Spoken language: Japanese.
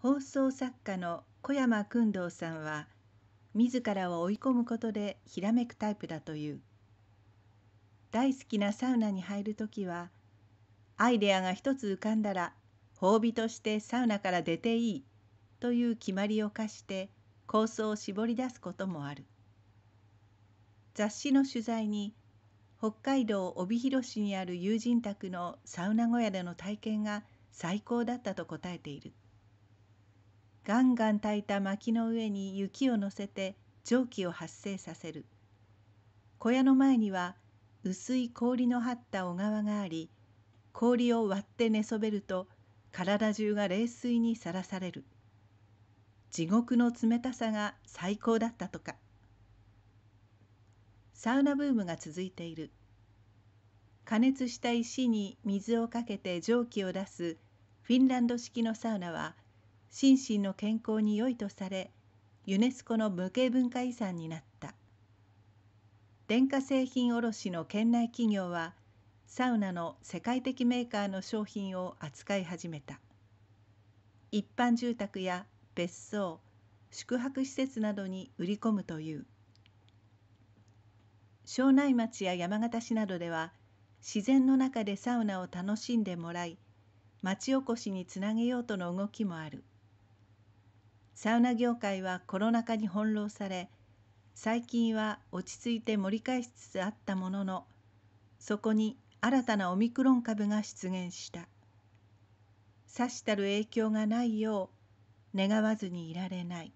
放送作家の小山君堂さんは自らを追い込むことでひらめくタイプだという大好きなサウナに入る時はアイデアが一つ浮かんだら褒美としてサウナから出ていいという決まりを課して構想を絞り出すこともある雑誌の取材に北海道帯広市にある友人宅のサウナ小屋での体験が最高だったと答えている。ガンガン炊いた薪の上に雪を乗せて蒸気を発生させる小屋の前には薄い氷の張った小川があり氷を割って寝そべると体中が冷水にさらされる地獄の冷たさが最高だったとかサウナブームが続いている加熱した石に水をかけて蒸気を出すフィンランド式のサウナは心身の健康に良いとされユネスコの無形文化遺産になった電化製品卸の県内企業はサウナの世界的メーカーの商品を扱い始めた一般住宅や別荘宿泊施設などに売り込むという庄内町や山形市などでは自然の中でサウナを楽しんでもらい町おこしにつなげようとの動きもある。サウナ業界はコロナ禍に翻弄され最近は落ち着いて盛り返しつつあったもののそこに新たなオミクロン株が出現したさしたる影響がないよう願わずにいられない